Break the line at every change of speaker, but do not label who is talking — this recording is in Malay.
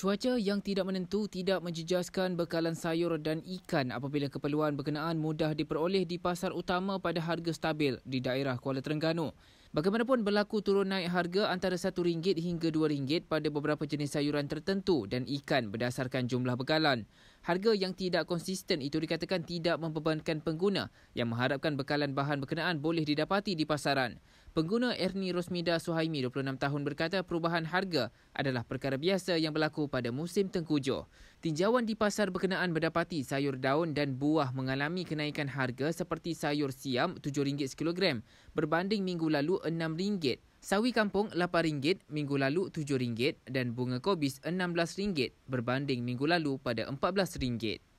Cuaca yang tidak menentu tidak menjejaskan bekalan sayur dan ikan apabila keperluan berkenaan mudah diperoleh di pasar utama pada harga stabil di daerah Kuala Terengganu. Bagaimanapun berlaku turun naik harga antara RM1 hingga RM2 pada beberapa jenis sayuran tertentu dan ikan berdasarkan jumlah bekalan harga yang tidak konsisten itu dikatakan tidak membebankan pengguna yang mengharapkan bekalan bahan berkenaan boleh didapati di pasaran. Pengguna Erni Rosmida Suhaimi 26 tahun berkata perubahan harga adalah perkara biasa yang berlaku pada musim tengkujuh. Tinjauan di pasar berkenaan mendapati sayur daun dan buah mengalami kenaikan harga seperti sayur siam RM7 sekilogram berbanding minggu lalu RM6 Sawi kampung RM8, minggu lalu RM7 dan bunga kobis RM16 berbanding minggu lalu pada RM14.